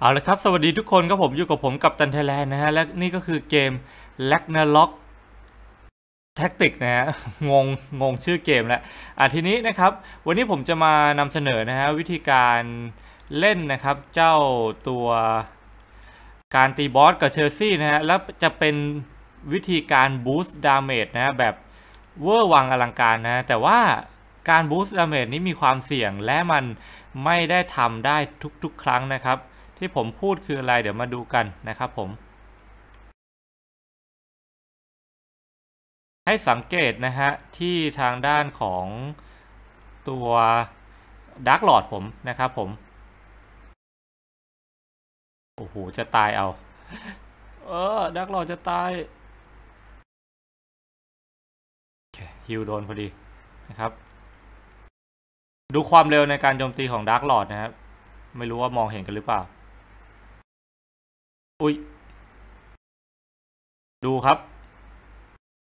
เอาละครับสวัสดีทุกคนครับผมอยู่กับผมกับตันเทแลนนะฮะและนี่ก็คือเกม l a g n a ็ o c แ Tactic นะฮะงงงงชื่อเกมแล้วอ่ะทีนี้นะครับ วันนี้ผมจะมานำเสนอนะฮะวิธีการเล่นนะครับ เจ้าตัวการตีบอสกับเชอร์ซี่นะฮะแล้วจะเป็นวิธีการบูสต์ดาเมจนะฮะแบบเวอร์วังอลังการนะแต่ว่าการบูสต์ดาเมจนี้มีความเสี่ยงและมันไม่ได้ทำได้ทุก ๆ ครั้งนะครับที่ผมพูดคืออะไรเดี๋ยวมาดูกันนะครับ ผม ให้สังเกตนะฮะ ที่ทางด้านของตัวดาร์กหลอดผมนะครับ ผมโอ้โหจะตายเอา เออดาร์กหลอดจะตายฮิวโดนพอดีนะครับ ดูความเร็วในการโจมตีของดาร์กหลอดนะครับไม่รู้ว่ามองเห็นกันหรือเปล่าอุ้ยดูครับ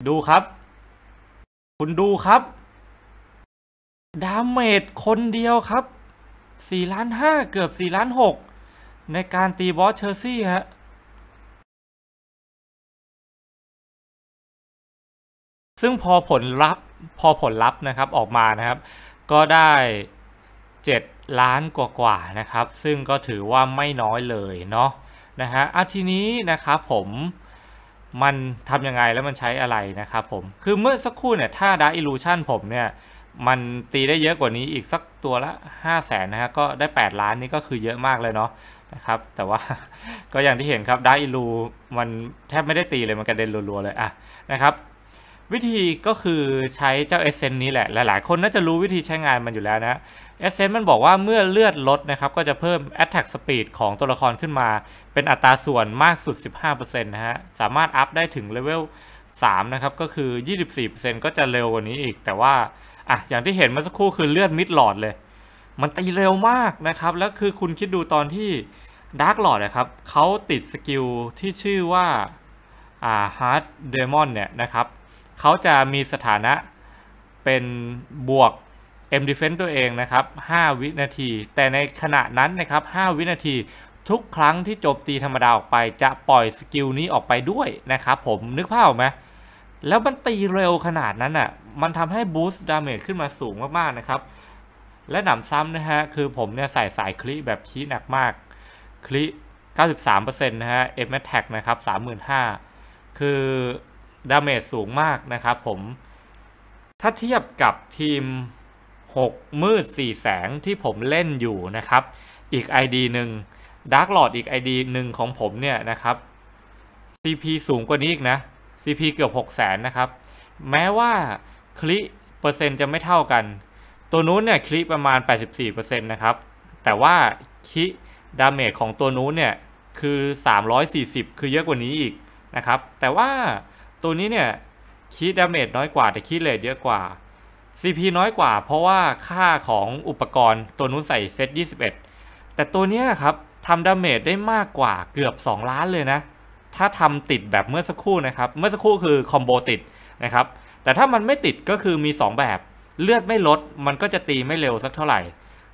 ดูครับ คุณดูครับ ดาเมจคนเดียวครับ สี่ล้านห้าเกือบสี่ล้านหกในการตีบอสเชอร์ซี่ฮะ ซึ่งพอผลลัพธ์พอผลลัพธ์นะครับออกมานะครับ ก็ได้เจ็ดล้านกว่าๆนะครับ ซึ่งก็ถือว่าไม่น้อยเลยเนาะนะฮะอ่ะทีนี้นะครับผมมันทํำยังไงแล้วมันใช้อะไรนะครับผม คือเมื่อสักครู่เนี่ยถ้าดาร์อิลูชันผมเนี่ย มันตีได้เยอะกว่านี้อีกสักตัวละ 5 0 0แสนนะฮะ ก็ได้ 8 ล้านนี่ก็คือเยอะมากเลยเนาะ นะครับ แต่ว่าก็อย่างที่เห็นครับดาร์อิลู มันแทบไม่ได้ตีเลยมันกระเด็นรัวๆเลย อ่ะ นะครับวิธีก็คือใช้เจ้าเอเซนนี้แหละ หลายๆ คนน่าจะรู้วิธีใช้งานมันอยู่แล้วนะเอเซนมันบอกว่าเมื่อเลือดลดนะครับ ก็จะเพิ่ม Attack Speed ของตัวละครขึ้นมา เป็นอัตราส่วนมากสุด 15%นะฮะ สามารถอัพได้ถึงเลเวล3นะครับก็คือ 24%ก็จะเร็วกว่านี้อีก แต่ว่าอ่ะอย่างที่เห็นเมื่อสักครู่คือเลือดมิดหลอดเลย มันตีเร็วมากนะครับ แล้วคือคุณคิดดูตอนที่ดาร์กหลอดนะครับเขาติดสกิลที่ชื่อว่าอ่าฮาร์ดเดมอนเนี่ยนะครับเขาจะมีสถานะเป็นบวก M Defense ตัวเองนะครับ 5 วินาที แต่ในขณะนั้นนะครับ 5 วินาทีทุกครั้งที่โจมตีธรรมดาออกไปจะปล่อยสกิลนี้ออกไปด้วยนะครับผมนึกภาพไหมแล้วมันตีเร็วขนาดนั้นอ่ะมันทำให้บูสต์ดาเมจขึ้นมาสูงมากๆนะครับ และหนำซ้ำนะฮะคือผมเนี่ยใส่สายคลิแบบชี้หนักมาก คลิ93%นะฮะเอฟแมทแท็กนะครับ35,000คือดาเมจสูงมากนะครับผม ถ้าเทียบกับทีม6มืด4แสงที่ผมเล่นอยู่นะครับ อีก ID หนึ่ง Dark Lord อีก ID หนึ่งของผมเนี่ยนะครับ CP สูงกว่านี้อีกนะ CP เกือบ6แสนนะครับ แม้ว่าคลิเปอร์เซ็นต์ จะไม่เท่ากัน ตัวนู้นเนี่ยคลิประมาณ84%นะครับ แต่ว่าคลิดาเมจของตัวนู้นเนี่ยคือ 340 คือเยอะกว่านี้อีกนะครับ แต่ว่าตัวนี้เนี่ยคีดาเมจน้อยกว่าแต่คีดเลทเยอะกว่า CP น้อยกว่าเพราะว่าค่าของอุปกรณ์ตัวนู้นใส่เซต21 แต่ตัวเนี้ยครับทำดาเมจได้มากกว่าเกือบ 2 ล้านเลยนะ ถ้าทำติดแบบเมื่อสักครู่นะครับ เมื่อสักครู่คือคอมโบติดนะครับ แต่ถ้ามันไม่ติดก็คือมี 2 แบบ เลือดไม่ลดมันก็จะตีไม่เร็วสักเท่าไหร่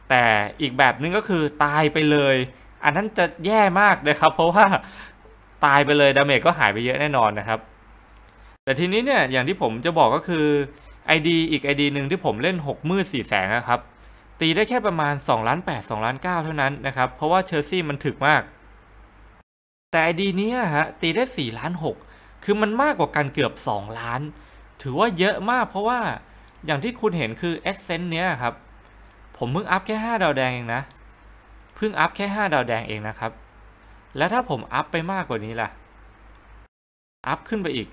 แต่อีกแบบนึงก็คือตายไปเลย อันนั้นจะแย่มากนะครับเพราะว่าตายไปเลยดาเมจก็หายไปเยอะแน่นอนนะครับแต่ทีนี้เนี่ย อย่างที่ผมจะบอกก็คือ ID อีก ID หนึ่งที่ผมเล่น 6 มืด4แสงนะครับตีได้แค่ประมาณ2ล้าน8 2ล้าน9เท่านั้นนะครับ เพราะว่าเชอร์ซี่มันถึกมาก แต่ ID นี้ฮะตีได้4ล้าน6คือมันมากกว่ากันเกือบ 2 ล้าน ถือว่าเยอะมากเพราะว่าอย่างที่คุณเห็นคือ a s ซ e n ์เนี้ยครับ ผมเพิ่งอัพแค่ 5 ดาวแดงเองนะ เพิ่งอัพแค่5ดาวแดงเองนะครับแล้วถ้าผมอัพไปมากกว่านี้ล่ะ อัพขึ้นไปอีก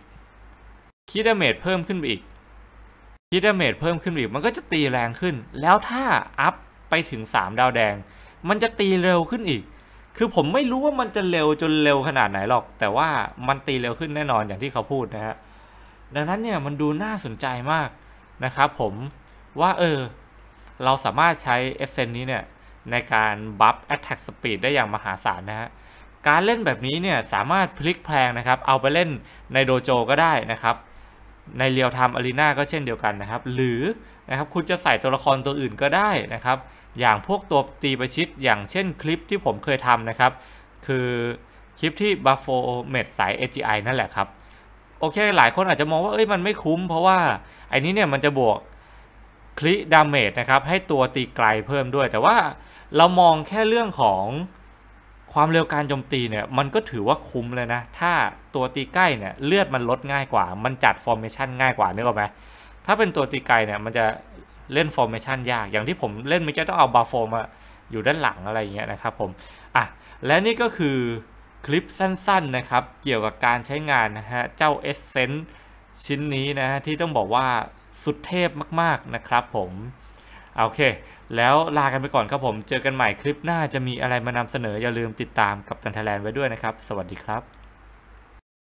คิดดเมจเพิ่มขึ้นไปอีกคิดดเมจเพิ่มขึ้นอีก มันก็จะตีแรงขึ้น แล้วถ้า อัพไปถึง 3 ดาวแดง มันจะตีเร็วขึ้นอีก คือผมไม่รู้ว่ามันจะเร็วจนเร็วขนาดไหนหรอก แต่ว่ามันตีเร็วขึ้นแน่นอนอย่างที่เขาพูดนะฮะ ดังนั้นเนี่ยมันดูน่าสนใจมากนะครับผมว่า เออ เราสามารถใช้เอเซนนี้เนี่ยในการบัฟแอตแทกสปีดได้อย่างมหาศาลนะฮะ การเล่นแบบนี้เนี่ยสามารถพลิกแพลงนะครับ เอาไปเล่นในโดโจก็ได้นะครับในเรียลไทม์อารีนาก็เช่นเดียวกันนะครับ หรือนะครับคุณจะใส่ตัวละครตัวอื่นก็ได้นะครับ อย่างพวกตัวตีประชิด อย่างเช่นคลิปที่ผมเคยทำนะครับ คือ คลิปที่บัฟโฟเมดสาย AGI นั่นแหละครับ โอเคหลายคนอาจจะมองว่าเอ้ยมันไม่คุ้ม เพราะว่าไอ้นี้เนี่ยมันจะบวกคลิดาเมจนะครับให้ตัวตีไกลเพิ่มด้วย แต่ว่าเรามองแค่เรื่องของความเร็วการโจมตีเนี่ยมันก็ถือว่าคุ้มเลยนะ ถ้าตัวตีใกล้เนี่ยเลือดมันลดง่ายกว่า มันจัดฟอร์เมชันง่ายกว่านึกออกไหมถ้าเป็นตัวตีไกลเนี่ยมันจะเล่นฟอร์เมชันยากอย่างที่ผมเล่นม่นจะต้องเอาบาโฟมาอยู่ด้านหลังอะไรอย่างเงี้ยนะครับผมอ่ะและนี่ก็คือคลิปสั้นๆ นะครับ เกี่ยวกับการใช้งานนะฮะเจ้าเอสเซนชิ้นนี้นะฮะที่ต้องบอกว่าสุดเทพมากๆนะครับผมโอเค แล้วลากันไปก่อนครับผมเจอกันใหม่คลิปหน้าจะมีอะไรมานำเสนออย่าลืมติดตามกับตันทแลนไว้ด้วยนะครับ สวัสดีครับ